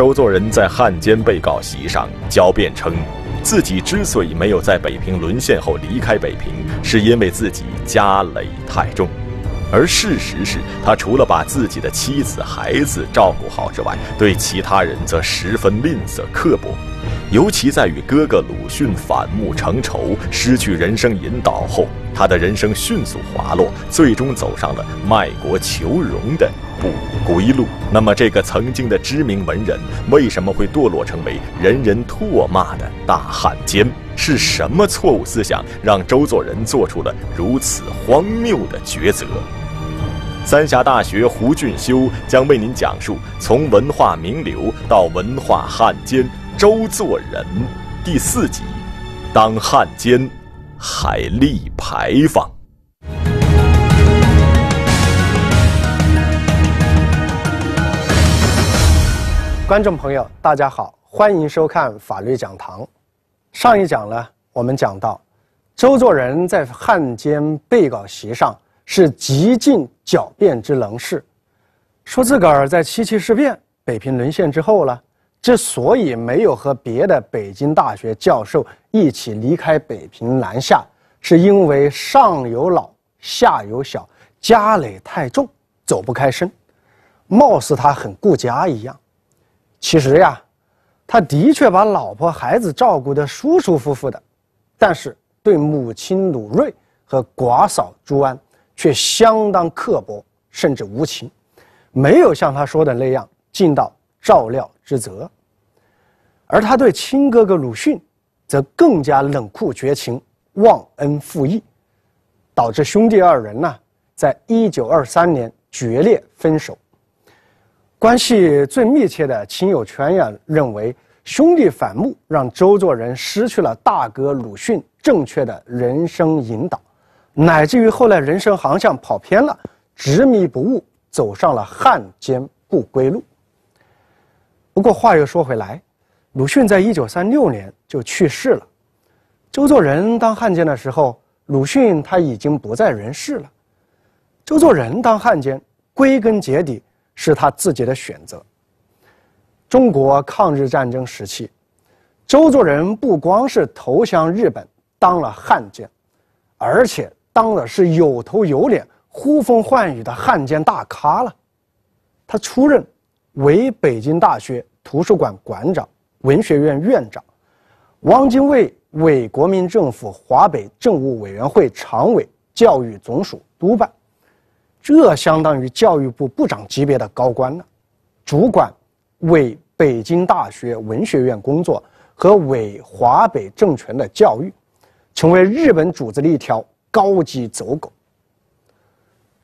周作人在汉奸被告席上狡辩称，自己之所以没有在北平沦陷后离开北平，是因为自己家累太重，而事实是他除了把自己的妻子孩子照顾好之外，对其他人则十分吝啬刻薄，尤其在与哥哥鲁迅反目成仇、失去人生引导后。他的人生迅速滑落，最终走上了卖国求荣的不归路。那么，这个曾经的知名文人为什么会堕落成为人人唾骂的大汉奸？是什么错误思想让周作人做出了如此荒谬的抉择？三峡大学胡俊修将为您讲述从文化名流到文化汉奸——周作人第四集：当汉奸。海力牌坊。观众朋友，大家好，欢迎收看《法律讲堂》。上一讲呢，我们讲到，周作人在汉奸被告席上是极尽狡辩之能事，说自个儿在七七事变、北平沦陷之后了。之所以没有和别的北京大学教授一起离开北平南下，是因为上有老下有小，家累太重，走不开身。貌似他很顾家一样，其实呀，他的确把老婆孩子照顾得舒舒服服的，但是对母亲鲁瑞和寡嫂朱安却相当刻薄，甚至无情，没有像他说的那样尽到照料。之责，而他对亲哥哥鲁迅，则更加冷酷绝情、忘恩负义，导致兄弟二人呢，在一九二三年决裂分手。关系最密切的亲友圈呀，认为兄弟反目，让周作人失去了大哥鲁迅正确的人生引导，乃至于后来人生航向跑偏了，执迷不悟，走上了汉奸不归路。不过话又说回来，鲁迅在一九三六年就去世了。周作人当汉奸的时候，鲁迅他已经不在人世了。周作人当汉奸，归根结底是他自己的选择。中国抗日战争时期，周作人不光是投降日本当了汉奸，而且当的是有头有脸、呼风唤雨的汉奸大咖了。他出任伪北京大学。图书馆馆长、文学院院长，汪精卫为国民政府华北政务委员会常委、教育总署督办，这相当于教育部部长级别的高官了，主管为北京大学文学院工作和伪华北政权的教育，成为日本组织的一条高级走狗。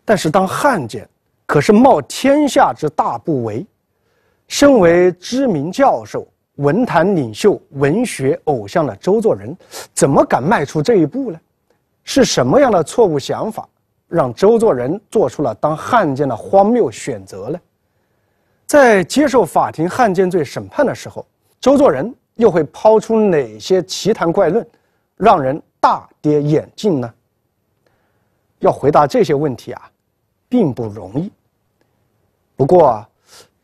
但是当汉奸，可是冒天下之大不韪。身为知名教授、文坛领袖、文学偶像的周作人，怎么敢迈出这一步呢？是什么样的错误想法，让周作人做出了当汉奸的荒谬选择呢？在接受法庭汉奸罪审判的时候，周作人又会抛出哪些奇谈怪论，让人大跌眼镜呢？要回答这些问题啊，并不容易。不过。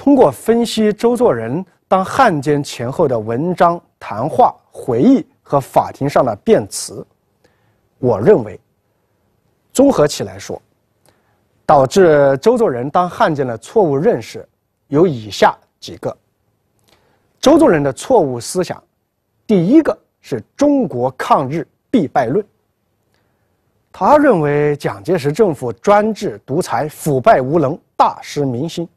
通过分析周作人当汉奸前后的文章、谈话、回忆和法庭上的辩词，我认为，综合起来说，导致周作人当汉奸的错误认识有以下几个。周作人的错误思想，第一个是中国抗日必败论。他认为蒋介石政府专制独裁、腐败无能、大失民心。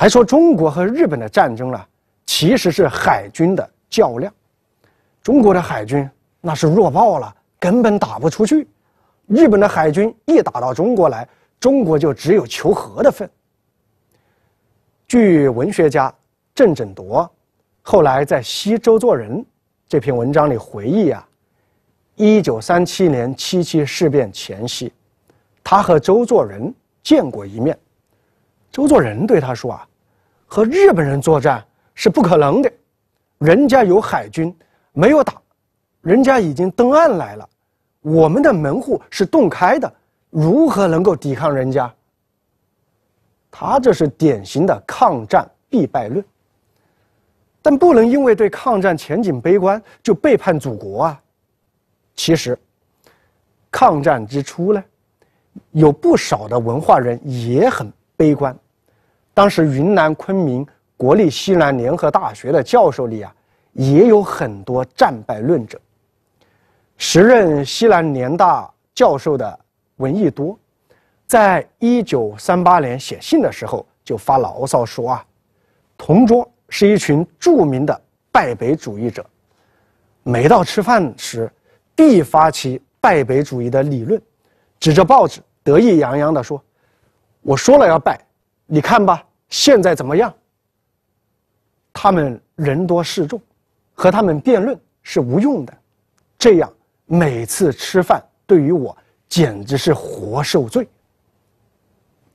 还说中国和日本的战争呢，其实是海军的较量，中国的海军那是弱爆了，根本打不出去，日本的海军一打到中国来，中国就只有求和的份。据文学家郑振铎后来在《西周作人》这篇文章里回忆啊，一九三七年七七事变前夕，他和周作人见过一面，周作人对他说啊。和日本人作战是不可能的，人家有海军，没有打，人家已经登岸来了，我们的门户是洞开的，如何能够抵抗人家？他这是典型的抗战必败论，但不能因为对抗战前景悲观就背叛祖国啊！其实，抗战之初呢，有不少的文化人也很悲观。当时云南昆明国立西南联合大学的教授里啊，也有很多战败论者。时任西南联大教授的闻一多，在一九三八年写信的时候就发牢骚说啊：“同桌是一群著名的败北主义者，每到吃饭时，必发起败北主义的理论，指着报纸得意洋洋地说：‘我说了要败，你看吧。’”现在怎么样？他们人多势众，和他们辩论是无用的。这样每次吃饭对于我简直是活受罪。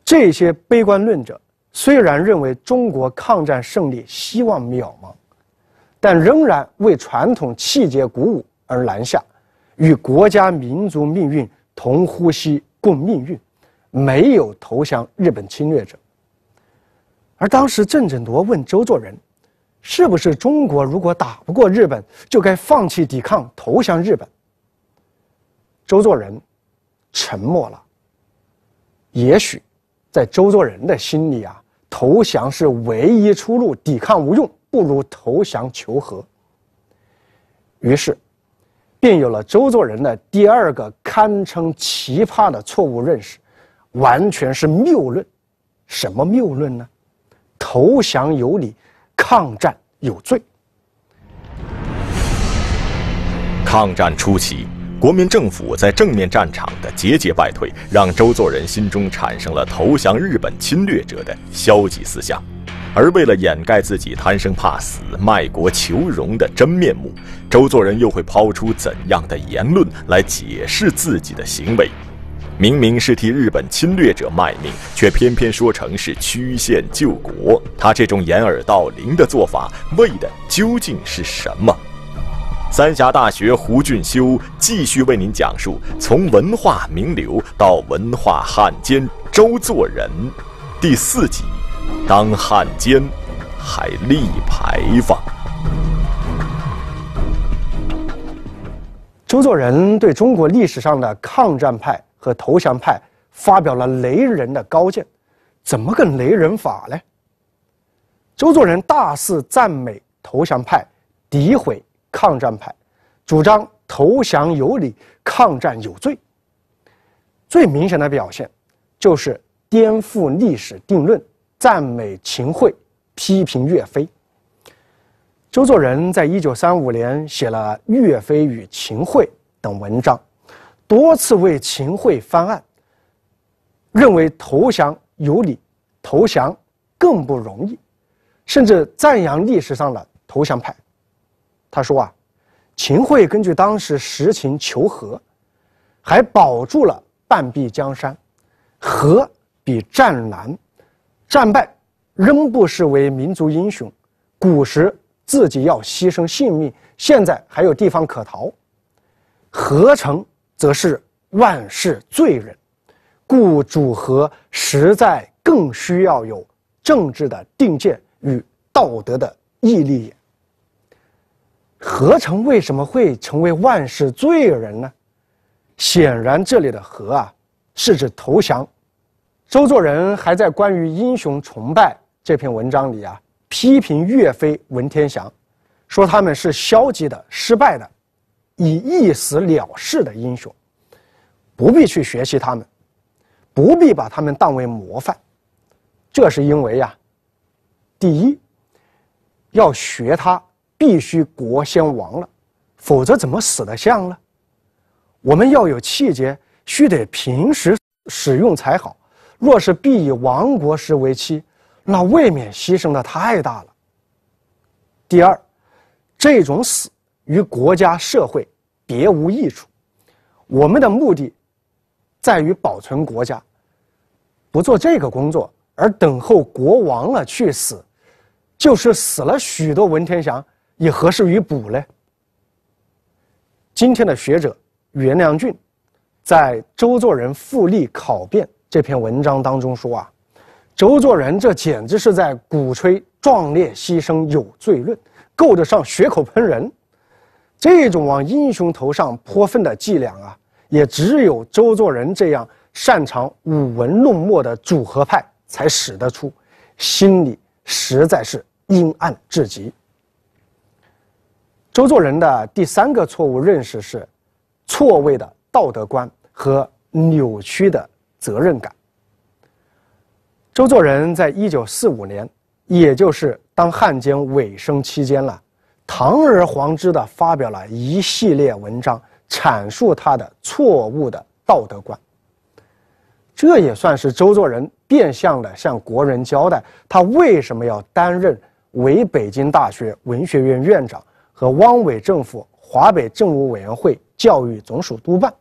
这些悲观论者虽然认为中国抗战胜利希望渺茫，但仍然为传统气节鼓舞而南下，与国家民族命运同呼吸共命运，没有投降日本侵略者。而当时，郑振铎问周作人：“是不是中国如果打不过日本，就该放弃抵抗，投降日本？”周作人沉默了。也许，在周作人的心里啊，投降是唯一出路，抵抗无用，不如投降求和。于是，便有了周作人的第二个堪称奇葩的错误认识，完全是谬论。什么谬论呢？投降有理，抗战有罪。抗战初期，国民政府在正面战场的节节败退，让周作人心中产生了投降日本侵略者的消极思想。而为了掩盖自己贪生怕死、卖国求荣的真面目，周作人又会抛出怎样的言论来解释自己的行为？明明是替日本侵略者卖命，却偏偏说成是曲线救国。他这种掩耳盗铃的做法，为的究竟是什么？三峡大学胡俊修继续为您讲述：从文化名流到文化汉奸——周作人，第四集：当汉奸还立牌坊。周作人对中国历史上的抗战派。和投降派发表了雷人的高见，怎么个雷人法呢？周作人大肆赞美投降派，诋毁抗战派，主张投降有理，抗战有罪。最明显的表现就是颠覆历史定论，赞美秦桧，批评岳飞。周作人在一九三五年写了《岳飞与秦桧》等文章。多次为秦桧翻案，认为投降有理，投降更不容易，甚至赞扬历史上的投降派。他说啊，秦桧根据当时实情求和，还保住了半壁江山。和比战难，战败仍不失为民族英雄。古时自己要牺牲性命，现在还有地方可逃，合成？则是万世罪人，故主和实在更需要有政治的定见与道德的毅力。也。何成为什么会成为万世罪人呢？显然这里的“和”啊，是指投降。周作人还在关于英雄崇拜这篇文章里啊，批评岳飞、文天祥，说他们是消极的、失败的。以一死了事的英雄，不必去学习他们，不必把他们当为模范。这是因为呀，第一，要学他，必须国先亡了，否则怎么死得像呢？我们要有气节，须得平时使用才好。若是必以亡国时为期，那未免牺牲的太大了。第二，这种死。与国家社会别无益处，我们的目的在于保存国家，不做这个工作而等候国王了去死，就是死了许多文天祥也何适于补呢？今天的学者袁良俊在周作人复利考辩》这篇文章当中说啊，周作人这简直是在鼓吹壮烈牺牲有罪论，够得上血口喷人。这种往英雄头上泼粪的伎俩啊，也只有周作人这样擅长舞文弄墨的组合派才使得出，心里实在是阴暗至极。周作人的第三个错误认识是错位的道德观和扭曲的责任感。周作人在一九四五年，也就是当汉奸尾声期间了。堂而皇之地发表了一系列文章，阐述他的错误的道德观。这也算是周作人变相的向国人交代，他为什么要担任伪北京大学文学院院长和汪伪政府华北政务委员会教育总署督办，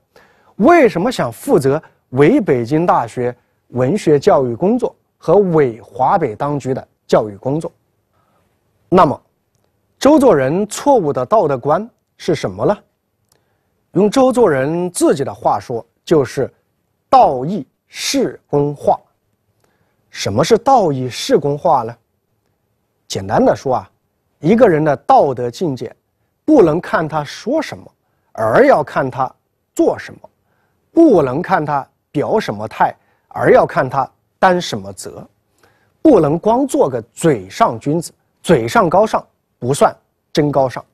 为什么想负责伪北京大学文学教育工作和伪华北当局的教育工作？那么。周作人错误的道德观是什么呢？用周作人自己的话说，就是“道义事公化”。什么是“道义事公化”呢？简单的说啊，一个人的道德境界，不能看他说什么，而要看他做什么；不能看他表什么态，而要看他担什么责；不能光做个嘴上君子，嘴上高尚。不算真高尚。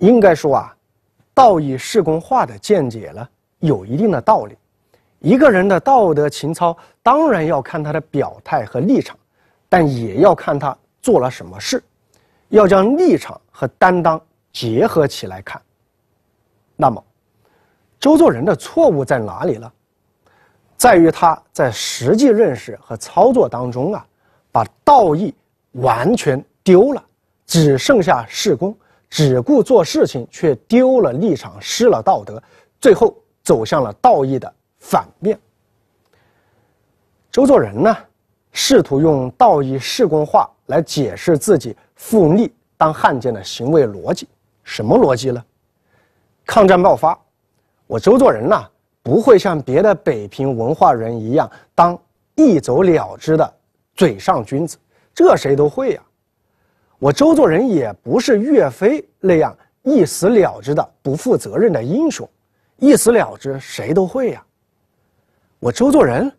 应该说啊，道义事功化的见解呢，有一定的道理。一个人的道德情操当然要看他的表态和立场，但也要看他做了什么事，要将立场和担当结合起来看。那么，周作人的错误在哪里呢？在于他在实际认识和操作当中啊，把道义完全。丢了，只剩下事功，只顾做事情，却丢了立场，失了道德，最后走向了道义的反面。周作人呢，试图用道义事功化来解释自己复立当汉奸的行为逻辑，什么逻辑呢？抗战爆发，我周作人呐，不会像别的北平文化人一样当一走了之的嘴上君子，这谁都会呀。我周作人也不是岳飞那样一死了之的不负责任的英雄，一死了之谁都会呀。我周作人，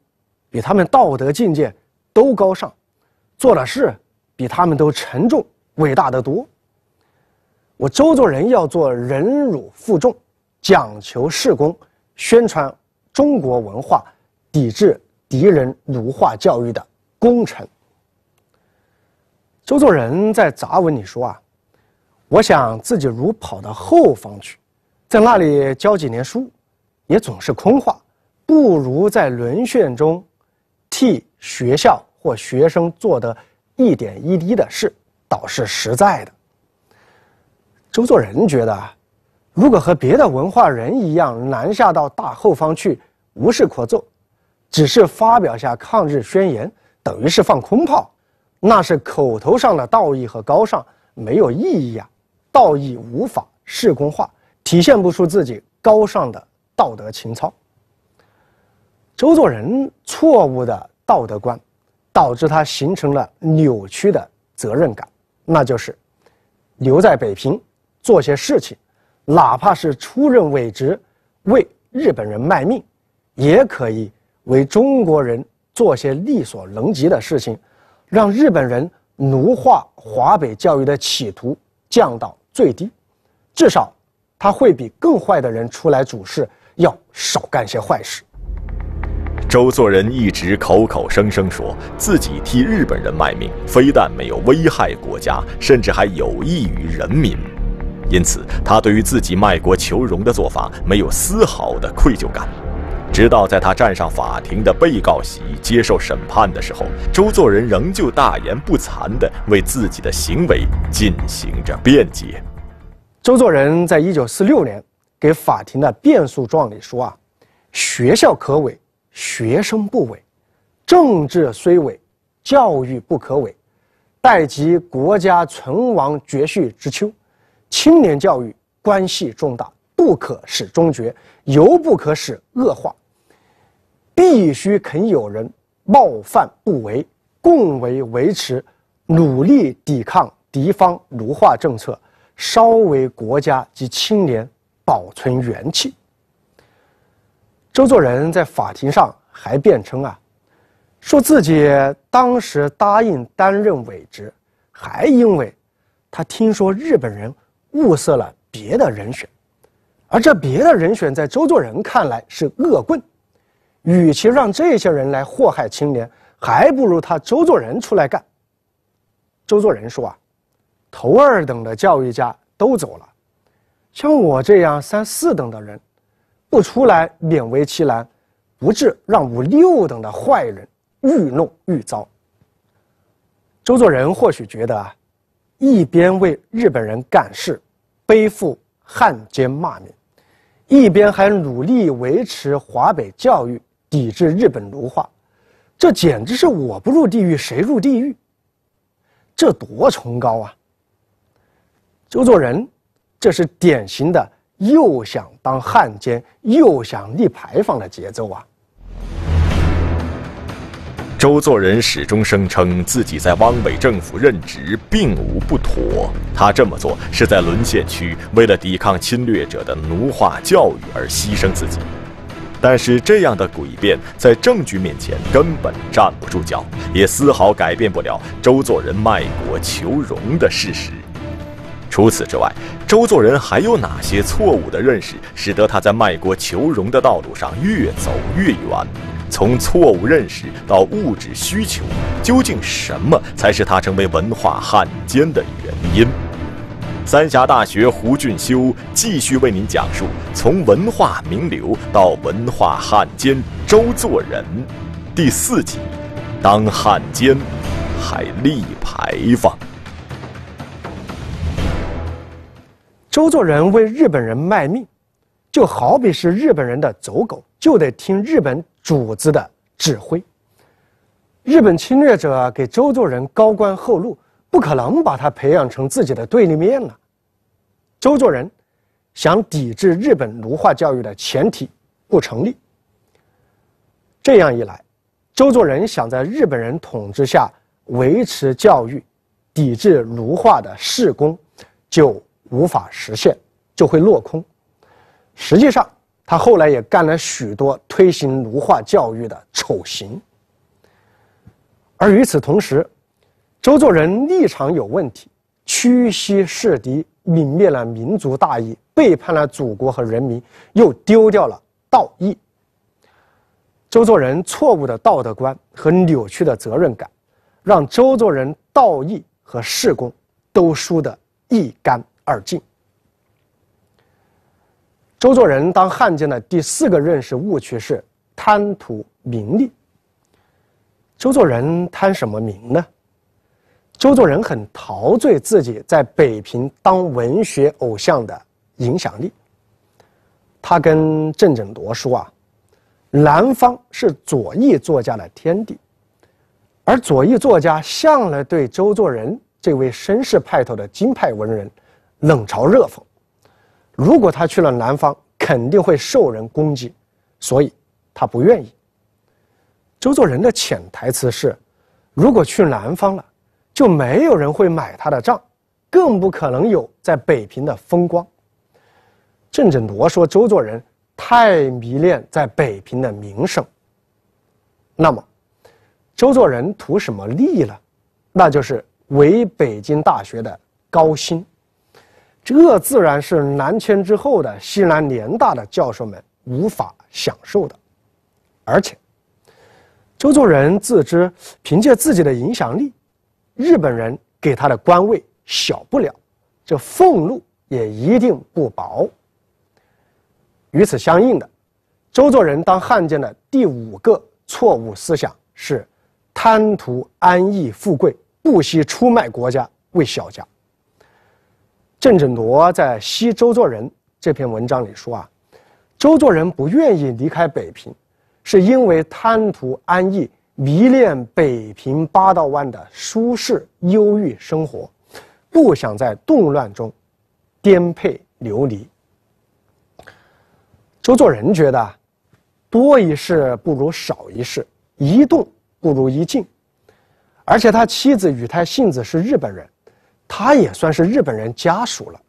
比他们道德境界都高尚，做的事比他们都沉重、伟大的多。我周作人要做忍辱负重、讲求事功、宣传中国文化、抵制敌人奴化教育的功臣。周作人在杂文里说啊，我想自己如跑到后方去，在那里教几年书，也总是空话，不如在沦陷中，替学校或学生做的一点一滴的事，倒是实在的。周作人觉得啊，如果和别的文化人一样南下到大后方去，无事可做，只是发表下抗日宣言，等于是放空炮。那是口头上的道义和高尚没有意义啊！道义无法施工化，体现不出自己高尚的道德情操。周作人错误的道德观，导致他形成了扭曲的责任感，那就是留在北平做些事情，哪怕是出任伪职，为日本人卖命，也可以为中国人做些力所能及的事情。让日本人奴化华北教育的企图降到最低，至少他会比更坏的人出来主事要少干些坏事。周作人一直口口声声说自己替日本人卖命，非但没有危害国家，甚至还有益于人民，因此他对于自己卖国求荣的做法没有丝毫的愧疚感。直到在他站上法庭的被告席接受审判的时候，周作人仍旧大言不惭地为自己的行为进行着辩解。周作人在一九四六年给法庭的辩诉状里说：“啊，学校可伪，学生不伪；政治虽伪，教育不可伪。待及国家存亡绝续之秋，青年教育关系重大，不可使终绝，尤不可使恶化。”必须肯有人冒犯不为，共为维持，努力抵抗敌方奴化政策，稍为国家及青年保存元气。周作人在法庭上还辩称啊，说自己当时答应担任委职，还因为，他听说日本人物色了别的人选，而这别的人选在周作人看来是恶棍。与其让这些人来祸害青年，还不如他周作人出来干。周作人说啊，头二等的教育家都走了，像我这样三四等的人，不出来勉为其难，不至让五六等的坏人愈弄愈糟。周作人或许觉得啊，一边为日本人干事，背负汉奸骂名，一边还努力维持华北教育。抵制日本奴化，这简直是我不入地狱谁入地狱？这多崇高啊！周作人，这是典型的又想当汉奸又想立牌坊的节奏啊！周作人始终声称自己在汪伪政府任职并无不妥，他这么做是在沦陷区为了抵抗侵略者的奴化教育而牺牲自己。但是这样的诡辩在证据面前根本站不住脚，也丝毫改变不了周作人卖国求荣的事实。除此之外，周作人还有哪些错误的认识，使得他在卖国求荣的道路上越走越远？从错误认识到物质需求，究竟什么才是他成为文化汉奸的原因？三峡大学胡俊修继续为您讲述《从文化名流到文化汉奸——周作人》第四集：当汉奸还立牌坊。周作人为日本人卖命，就好比是日本人的走狗，就得听日本主子的指挥。日本侵略者给周作人高官厚禄。不可能把他培养成自己的对立面了。周作人想抵制日本奴化教育的前提不成立。这样一来，周作人想在日本人统治下维持教育、抵制奴化的事功就无法实现，就会落空。实际上，他后来也干了许多推行奴化教育的丑行。而与此同时，周作人立场有问题，屈膝事敌，泯灭了民族大义，背叛了祖国和人民，又丢掉了道义。周作人错误的道德观和扭曲的责任感，让周作人道义和事功都输得一干二净。周作人当汉奸的第四个认识误区是贪图名利。周作人贪什么名呢？周作人很陶醉自己在北平当文学偶像的影响力。他跟郑振铎说啊，南方是左翼作家的天地，而左翼作家向来对周作人这位绅士派头的京派文人冷嘲热讽。如果他去了南方，肯定会受人攻击，所以他不愿意。周作人的潜台词是，如果去南方了。就没有人会买他的账，更不可能有在北平的风光。郑振铎说周作人太迷恋在北平的名声。那么，周作人图什么利呢？那就是为北京大学的高薪，这自然是南迁之后的西南联大的教授们无法享受的。而且，周作人自知凭借自己的影响力。日本人给他的官位小不了，这俸禄也一定不薄。与此相应的，周作人当汉奸的第五个错误思想是贪图安逸富贵，不惜出卖国家为小家。郑振铎在《西周作人》这篇文章里说啊，周作人不愿意离开北平，是因为贪图安逸。迷恋北平八道湾的舒适优郁生活，不想在动乱中颠沛流离。周作人觉得，多一事不如少一事，一动不如一静。而且他妻子与太信子是日本人，他也算是日本人家属了，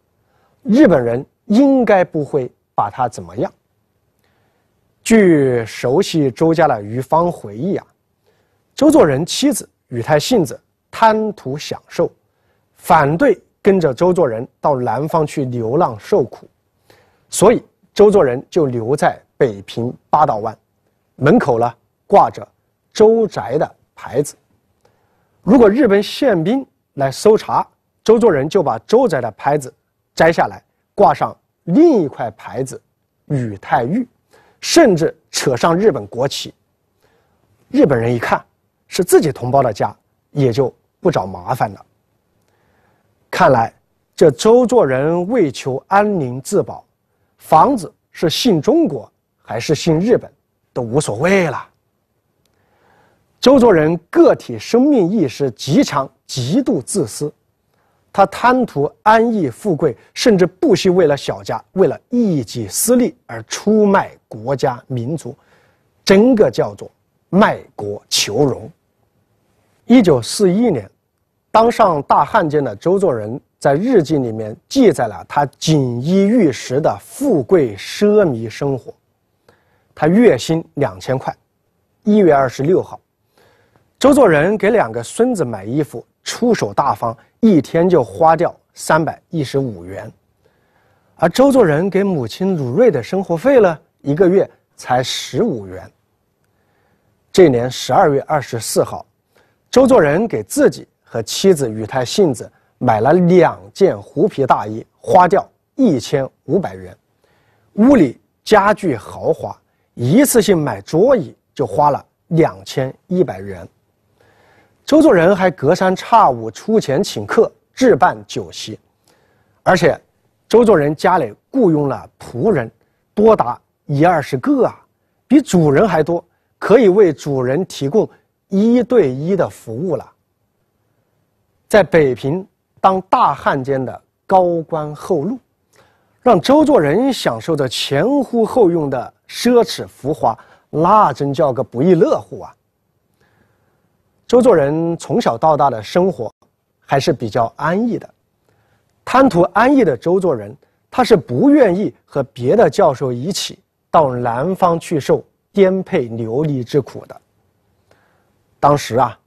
日本人应该不会把他怎么样。据熟悉周家的余芳回忆啊。周作人妻子宇太性子贪图享受，反对跟着周作人到南方去流浪受苦，所以周作人就留在北平八道湾，门口呢挂着周宅的牌子。如果日本宪兵来搜查，周作人就把周宅的牌子摘下来，挂上另一块牌子“宇太玉”，甚至扯上日本国旗。日本人一看。是自己同胞的家，也就不找麻烦了。看来，这周作人为求安宁自保，房子是信中国还是信日本，都无所谓了。周作人个体生命意识极强，极度自私，他贪图安逸富贵，甚至不惜为了小家，为了一己私利而出卖国家民族，真个叫做卖国求荣。一九四一年，当上大汉奸的周作人在日记里面记载了他锦衣玉食的富贵奢靡生活。他月薪两千块，一月二十六号，周作人给两个孙子买衣服，出手大方，一天就花掉三百一十五元。而周作人给母亲鲁瑞的生活费呢，一个月才十五元。这年十二月二十四号。周作人给自己和妻子雨太杏子买了两件狐皮大衣，花掉一千五百元。屋里家具豪华，一次性买桌椅就花了两千一百元。周作人还隔三差五出钱请客，置办酒席，而且周作人家里雇佣了仆人，多达一二十个啊，比主人还多，可以为主人提供。一对一的服务了，在北平当大汉奸的高官厚禄，让周作人享受着前呼后拥的奢侈浮华，那真叫个不亦乐乎啊！周作人从小到大的生活还是比较安逸的，贪图安逸的周作人，他是不愿意和别的教授一起到南方去受颠沛流离之苦的。当时啊，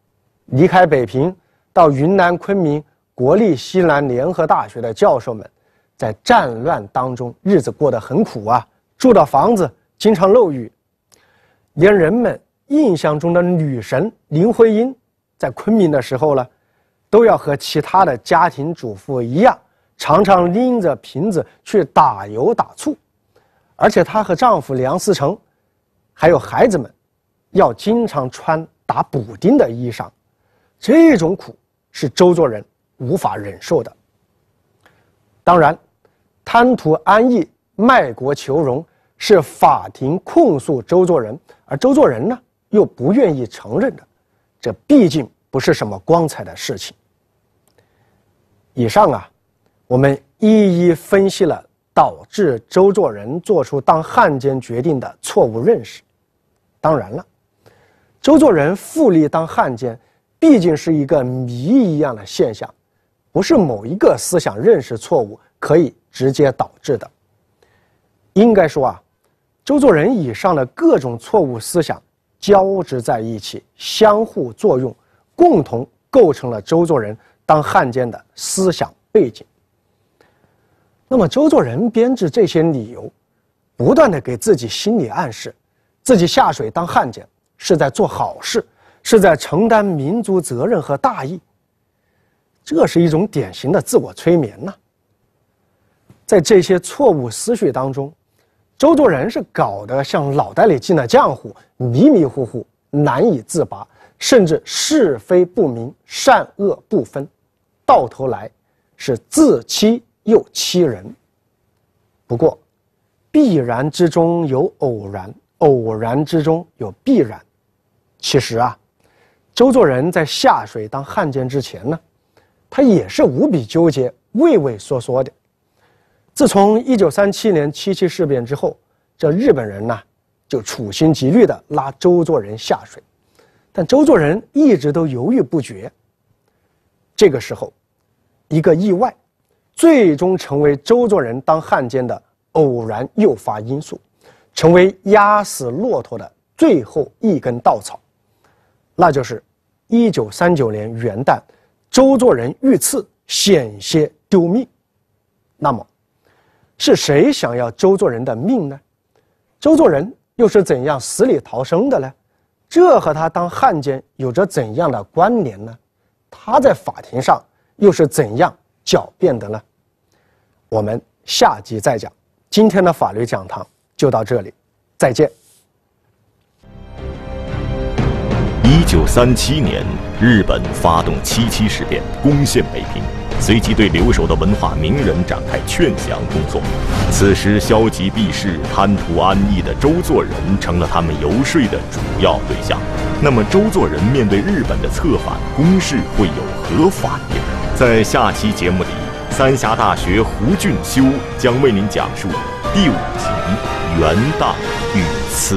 离开北平到云南昆明国立西南联合大学的教授们，在战乱当中日子过得很苦啊，住的房子经常漏雨，连人们印象中的女神林徽因，在昆明的时候呢，都要和其他的家庭主妇一样，常常拎着瓶子去打油打醋，而且她和丈夫梁思成，还有孩子们，要经常穿。打补丁的衣裳，这种苦是周作人无法忍受的。当然，贪图安逸、卖国求荣是法庭控诉周作人，而周作人呢又不愿意承认的。这毕竟不是什么光彩的事情。以上啊，我们一一分析了导致周作人做出当汉奸决定的错误认识。当然了。周作人复立当汉奸，毕竟是一个谜一样的现象，不是某一个思想认识错误可以直接导致的。应该说啊，周作人以上的各种错误思想交织在一起，相互作用，共同构成了周作人当汉奸的思想背景。那么，周作人编制这些理由，不断的给自己心理暗示，自己下水当汉奸。是在做好事，是在承担民族责任和大义，这是一种典型的自我催眠呐。在这些错误思绪当中，周作人是搞得像脑袋里进了浆糊，迷迷糊糊，难以自拔，甚至是非不明，善恶不分，到头来是自欺又欺人。不过，必然之中有偶然，偶然之中有必然。其实啊，周作人在下水当汉奸之前呢，他也是无比纠结、畏畏缩缩的。自从一九三七年七七事变之后，这日本人呢，就处心积虑的拉周作人下水，但周作人一直都犹豫不决。这个时候，一个意外，最终成为周作人当汉奸的偶然诱发因素，成为压死骆驼的最后一根稻草。那就是一九三九年元旦，周作人遇刺，险些丢命。那么，是谁想要周作人的命呢？周作人又是怎样死里逃生的呢？这和他当汉奸有着怎样的关联呢？他在法庭上又是怎样狡辩的呢？我们下集再讲。今天的法律讲堂就到这里，再见。一九三七年，日本发动七七事变，攻陷北平，随即对留守的文化名人展开劝降工作。此时，消极避世、贪图安逸的周作人成了他们游说的主要对象。那么，周作人面对日本的策反攻势会有何反应？在下期节目里，三峡大学胡俊修将为您讲述第五集《元旦遇刺》。